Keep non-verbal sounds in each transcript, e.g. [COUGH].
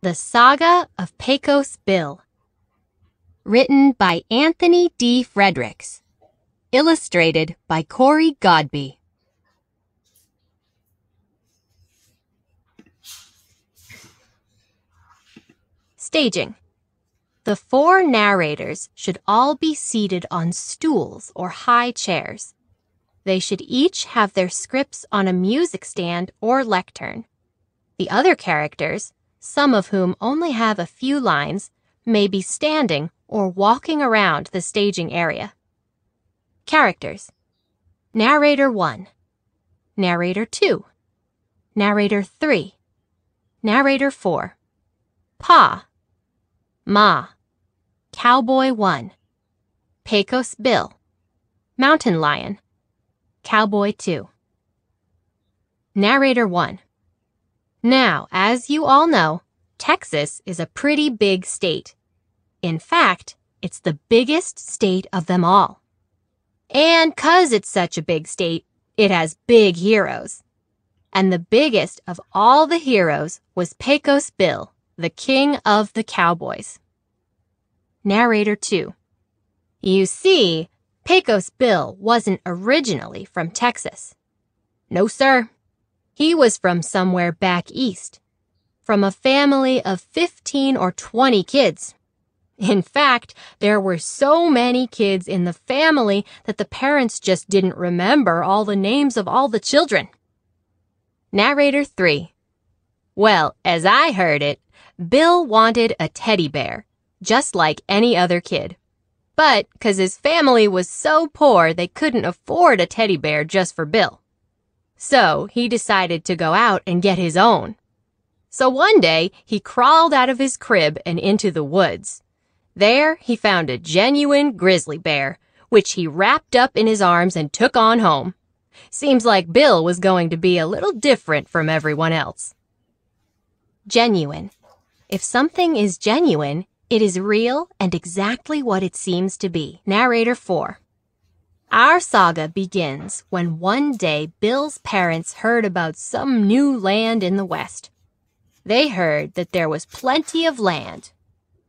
The Saga of Pecos Bill. Written by Anthony D. Fredericks. Illustrated by Corey Godby. Staging. The four narrators should all be seated on stools or high chairs. They should each have their scripts on a music stand or lectern. The other characters, some of whom only have a few lines, may be standing or walking around the staging area. Characters Narrator 1, Narrator 2, Narrator 3, Narrator 4, Pa, Ma, Cowboy 1, Pecos Bill, Mountain Lion, Cowboy 2. Narrator 1. Now, as you all know, Texas is a pretty big state. In fact, it's the biggest state of them all. And 'cause it's such a big state, it has big heroes. And the biggest of all the heroes was Pecos Bill, the king of the cowboys. Narrator 2. You see, Pecos Bill wasn't originally from Texas. No, sir. He was from somewhere back east from a family of 15 or 20 kids. In fact, there were so many kids in the family that the parents just didn't remember all the names of all the children. Narrator 3 Well, as I heard it, Bill wanted a teddy bear, just like any other kid. But because his family was so poor, they couldn't afford a teddy bear just for Bill. So he decided to go out and get his own. So one day, he crawled out of his crib and into the woods. There, he found a genuine grizzly bear, which he wrapped up in his arms and took on home. Seems like Bill was going to be a little different from everyone else. Genuine. If something is genuine, it is real and exactly what it seems to be. Narrator 4. Our saga begins when one day Bill's parents heard about some new land in the West. They heard that there was plenty of land,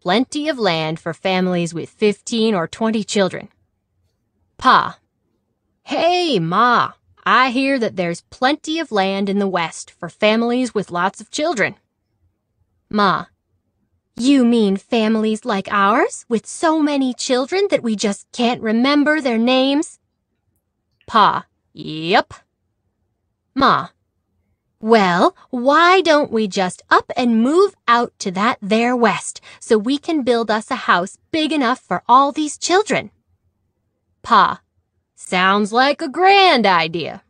plenty of land for families with 15 or 20 children. Pa. Hey, Ma, I hear that there's plenty of land in the West for families with lots of children. Ma. You mean families like ours with so many children that we just can't remember their names? Pa. Yep. Ma. Well, why don't we just up and move out to that there west so we can build us a house big enough for all these children? Pa. Sounds like a grand idea.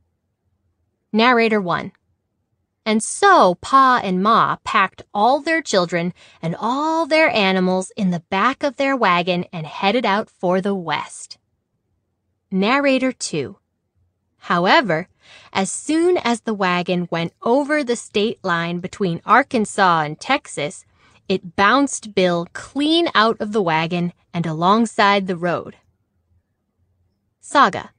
Narrator 1. And so Pa and Ma packed all their children and all their animals in the back of their wagon and headed out for the west. Narrator 2. However, as soon as the wagon went over the state line between Arkansas and Texas, it bounced Bill clean out of the wagon and alongside the road. Saga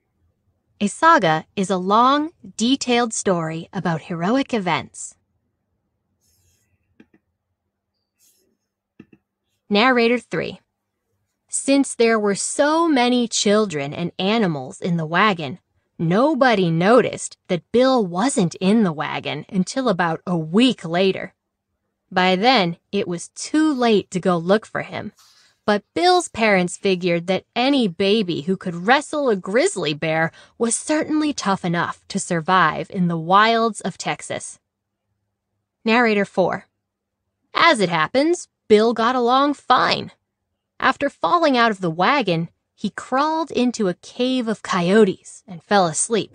A saga is a long, detailed story about heroic events. Narrator 3 Since there were so many children and animals in the wagon, Nobody noticed that Bill wasn't in the wagon until about a week later. By then, it was too late to go look for him. But Bill's parents figured that any baby who could wrestle a grizzly bear was certainly tough enough to survive in the wilds of Texas. Narrator 4 As it happens, Bill got along fine. After falling out of the wagon, he crawled into a cave of coyotes and fell asleep.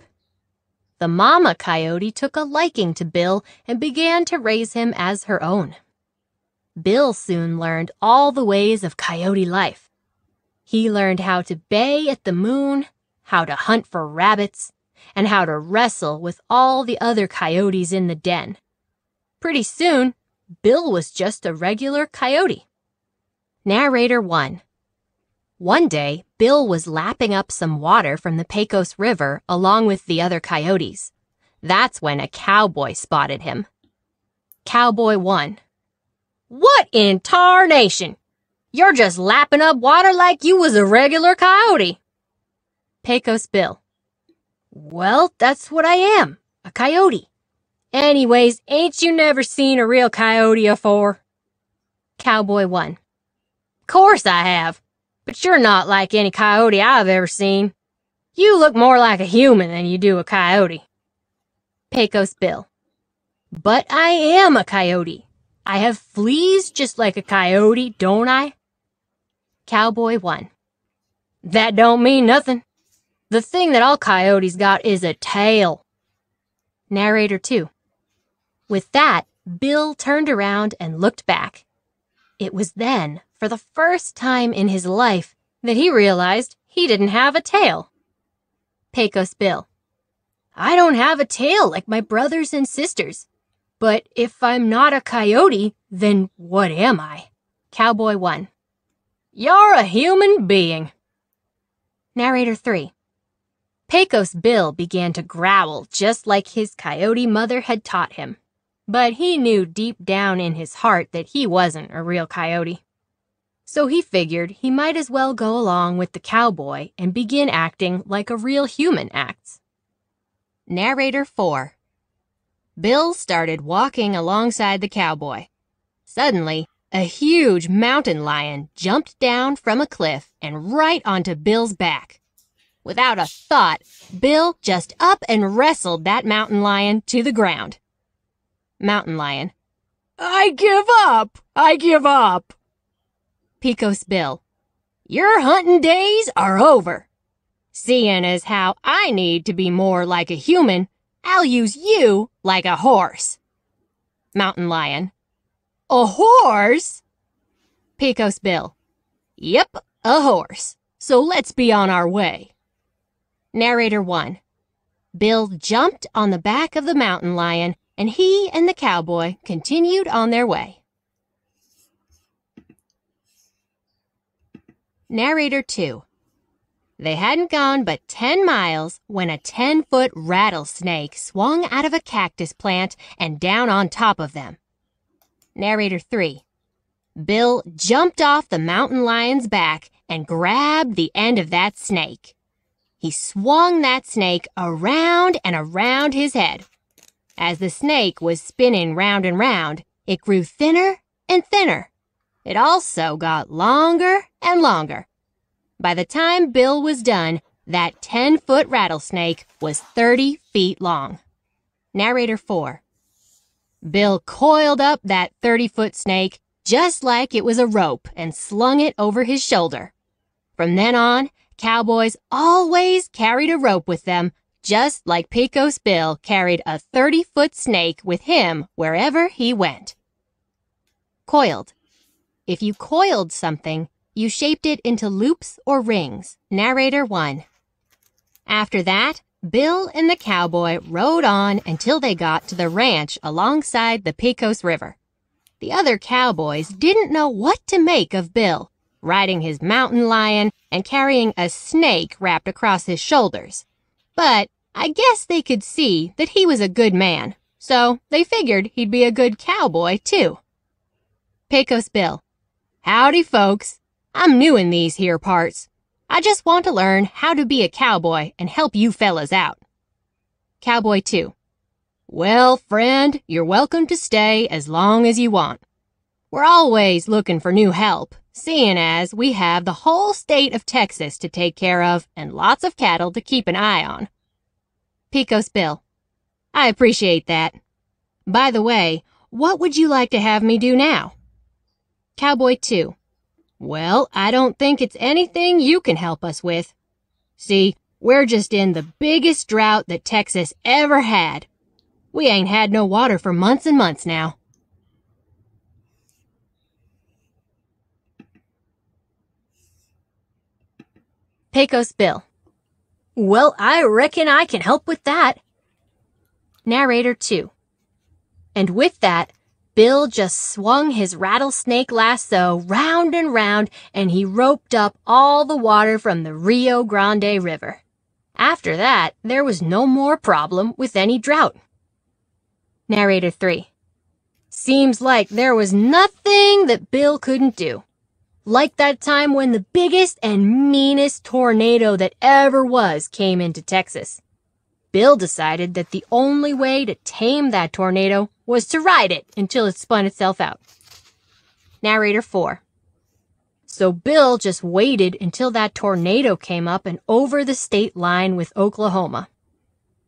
The mama coyote took a liking to Bill and began to raise him as her own. Bill soon learned all the ways of coyote life. He learned how to bay at the moon, how to hunt for rabbits, and how to wrestle with all the other coyotes in the den. Pretty soon, Bill was just a regular coyote. Narrator 1 one day, Bill was lapping up some water from the Pecos River along with the other coyotes. That's when a cowboy spotted him. Cowboy 1. What in tarnation? You're just lapping up water like you was a regular coyote. Pecos Bill. Well, that's what I am, a coyote. Anyways, ain't you never seen a real coyote afore? Cowboy 1. Course I have but you're not like any coyote I've ever seen. You look more like a human than you do a coyote. Pecos Bill. But I am a coyote. I have fleas just like a coyote, don't I? Cowboy 1. That don't mean nothing. The thing that all coyotes got is a tail. Narrator 2. With that, Bill turned around and looked back. It was then for the first time in his life that he realized he didn't have a tail. Pecos Bill. I don't have a tail like my brothers and sisters. But if I'm not a coyote, then what am I? Cowboy 1. You're a human being. Narrator 3. Pecos Bill began to growl just like his coyote mother had taught him. But he knew deep down in his heart that he wasn't a real coyote so he figured he might as well go along with the cowboy and begin acting like a real human acts. Narrator 4 Bill started walking alongside the cowboy. Suddenly, a huge mountain lion jumped down from a cliff and right onto Bill's back. Without a thought, Bill just up and wrestled that mountain lion to the ground. Mountain lion. I give up! I give up! Pecos Bill. Your hunting days are over. Seeing as how I need to be more like a human, I'll use you like a horse. Mountain Lion. A horse? Pecos Bill. Yep, a horse. So let's be on our way. Narrator 1. Bill jumped on the back of the mountain lion, and he and the cowboy continued on their way. Narrator 2 They hadn't gone but 10 miles when a 10 foot rattlesnake swung out of a cactus plant and down on top of them. Narrator 3 Bill jumped off the mountain lion's back and grabbed the end of that snake. He swung that snake around and around his head. As the snake was spinning round and round, it grew thinner and thinner. It also got longer and longer. By the time Bill was done, that 10 foot rattlesnake was 30 feet long. Narrator 4 Bill coiled up that 30 foot snake just like it was a rope and slung it over his shoulder. From then on, cowboys always carried a rope with them, just like Pecos Bill carried a 30 foot snake with him wherever he went. Coiled. If you coiled something, you shaped it into loops or rings. Narrator 1. After that, Bill and the cowboy rode on until they got to the ranch alongside the Pecos River. The other cowboys didn't know what to make of Bill, riding his mountain lion and carrying a snake wrapped across his shoulders. But I guess they could see that he was a good man, so they figured he'd be a good cowboy, too. Pecos Bill. Howdy, folks. I'm new in these here parts. I just want to learn how to be a cowboy and help you fellas out. Cowboy 2. Well, friend, you're welcome to stay as long as you want. We're always looking for new help, seeing as we have the whole state of Texas to take care of and lots of cattle to keep an eye on. Pecos Bill. I appreciate that. By the way, what would you like to have me do now? Cowboy 2. Well, I don't think it's anything you can help us with. See, we're just in the biggest drought that Texas ever had. We ain't had no water for months and months now. Pecos Bill. Well, I reckon I can help with that. Narrator 2. And with that, Bill just swung his rattlesnake lasso round and round and he roped up all the water from the Rio Grande River. After that, there was no more problem with any drought. Narrator 3. Seems like there was nothing that Bill couldn't do. Like that time when the biggest and meanest tornado that ever was came into Texas. Bill decided that the only way to tame that tornado was to ride it until it spun itself out. Narrator 4. So Bill just waited until that tornado came up and over the state line with Oklahoma.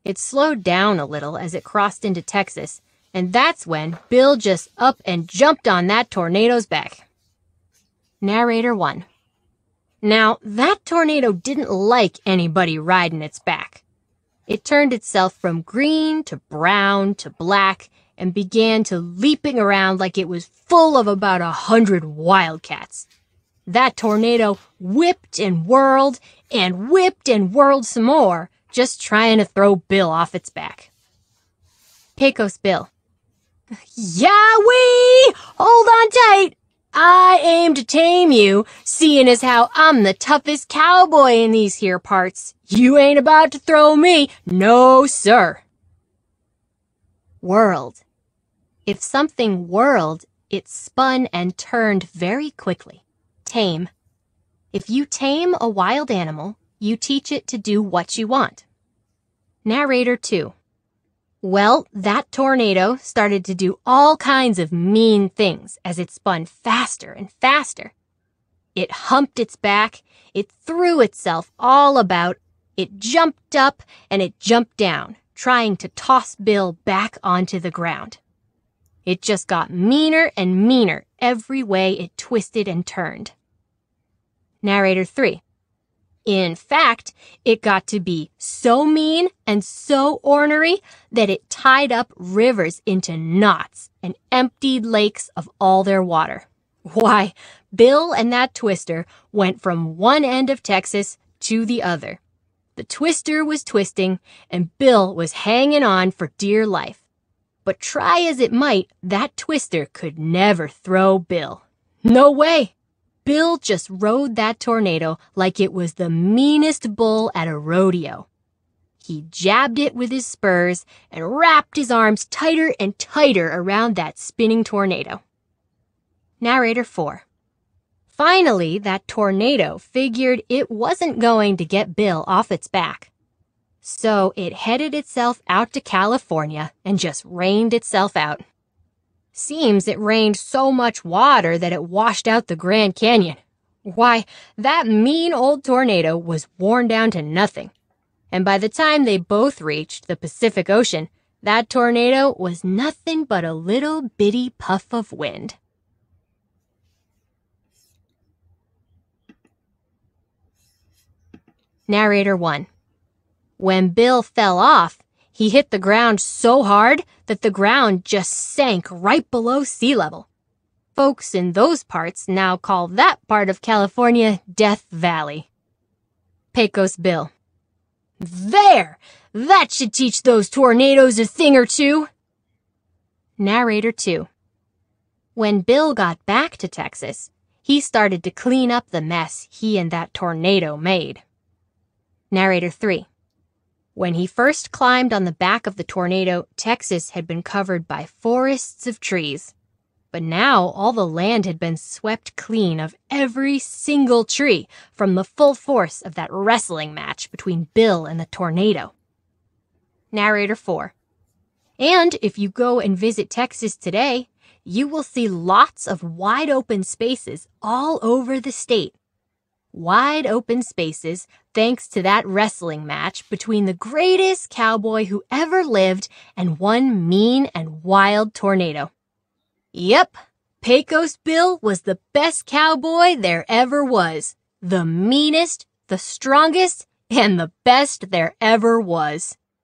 It slowed down a little as it crossed into Texas, and that's when Bill just up and jumped on that tornado's back. Narrator 1. Now, that tornado didn't like anybody riding its back. It turned itself from green to brown to black and began to leaping around like it was full of about a hundred wildcats. That tornado whipped and whirled and whipped and whirled some more, just trying to throw Bill off its back. Pecos Bill. [LAUGHS] Yahweh! Hold on tight! I aim to tame you, seeing as how I'm the toughest cowboy in these here parts. You ain't about to throw me, no sir. Whirled. If something whirled, it spun and turned very quickly. Tame. If you tame a wild animal, you teach it to do what you want. Narrator 2 well, that tornado started to do all kinds of mean things as it spun faster and faster. It humped its back, it threw itself all about, it jumped up, and it jumped down, trying to toss Bill back onto the ground. It just got meaner and meaner every way it twisted and turned. Narrator 3 in fact, it got to be so mean and so ornery that it tied up rivers into knots and emptied lakes of all their water. Why, Bill and that twister went from one end of Texas to the other. The twister was twisting, and Bill was hanging on for dear life. But try as it might, that twister could never throw Bill. No way! Bill just rode that tornado like it was the meanest bull at a rodeo. He jabbed it with his spurs and wrapped his arms tighter and tighter around that spinning tornado. Narrator 4 Finally, that tornado figured it wasn't going to get Bill off its back. So it headed itself out to California and just rained itself out. Seems it rained so much water that it washed out the Grand Canyon. Why, that mean old tornado was worn down to nothing. And by the time they both reached the Pacific Ocean, that tornado was nothing but a little bitty puff of wind. Narrator 1. When Bill fell off, he hit the ground so hard that the ground just sank right below sea level. Folks in those parts now call that part of California Death Valley. Pecos Bill. There! That should teach those tornadoes a thing or two! Narrator 2. When Bill got back to Texas, he started to clean up the mess he and that tornado made. Narrator 3. When he first climbed on the back of the tornado, Texas had been covered by forests of trees. But now all the land had been swept clean of every single tree from the full force of that wrestling match between Bill and the tornado. Narrator 4. And if you go and visit Texas today, you will see lots of wide open spaces all over the state wide open spaces thanks to that wrestling match between the greatest cowboy who ever lived and one mean and wild tornado. Yep, Pecos Bill was the best cowboy there ever was, the meanest, the strongest, and the best there ever was.